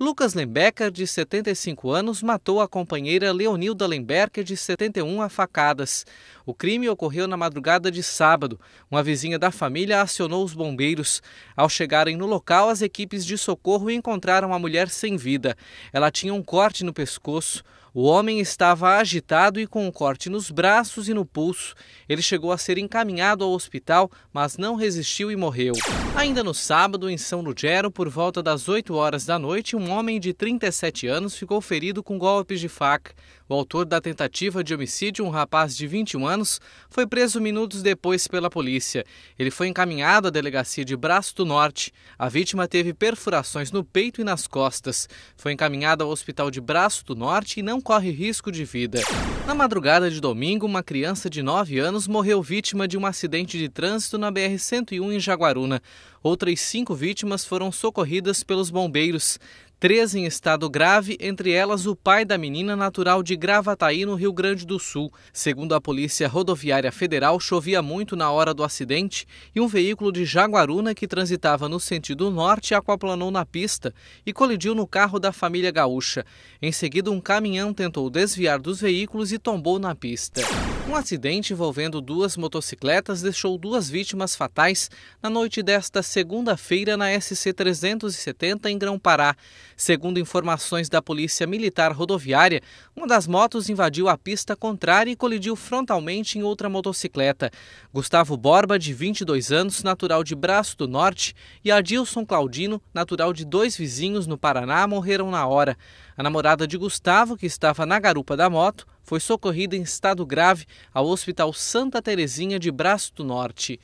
Lucas Lembecker, de 75 anos, matou a companheira Leonilda Lembecker, de 71, a facadas. O crime ocorreu na madrugada de sábado. Uma vizinha da família acionou os bombeiros. Ao chegarem no local, as equipes de socorro encontraram a mulher sem vida. Ela tinha um corte no pescoço. O homem estava agitado e com um corte nos braços e no pulso. Ele chegou a ser encaminhado ao hospital, mas não resistiu e morreu. Ainda no sábado, em São Lugero, por volta das 8 horas da noite, um homem de 37 anos ficou ferido com golpes de faca. O autor da tentativa de homicídio, um rapaz de 21 anos, foi preso minutos depois pela polícia. Ele foi encaminhado à delegacia de Braço do Norte. A vítima teve perfurações no peito e nas costas. Foi encaminhado ao hospital de Braço do Norte e não corre risco de vida. Na madrugada de domingo, uma criança de 9 anos morreu vítima de um acidente de trânsito na BR-101 em Jaguaruna. Outras cinco vítimas foram socorridas pelos bombeiros três em estado grave, entre elas o pai da menina natural de Gravataí, no Rio Grande do Sul. Segundo a Polícia Rodoviária Federal, chovia muito na hora do acidente e um veículo de Jaguaruna que transitava no sentido norte aquaplanou na pista e colidiu no carro da família gaúcha. Em seguida, um caminhão tentou desviar dos veículos e tombou na pista. Um acidente envolvendo duas motocicletas deixou duas vítimas fatais na noite desta segunda-feira na SC-370 em Grão-Pará. Segundo informações da Polícia Militar Rodoviária, uma das motos invadiu a pista contrária e colidiu frontalmente em outra motocicleta. Gustavo Borba, de 22 anos, natural de Braço do Norte, e Adilson Claudino, natural de dois vizinhos no Paraná, morreram na hora. A namorada de Gustavo, que estava na garupa da moto, foi socorrida em estado grave ao Hospital Santa Terezinha de Braço do Norte.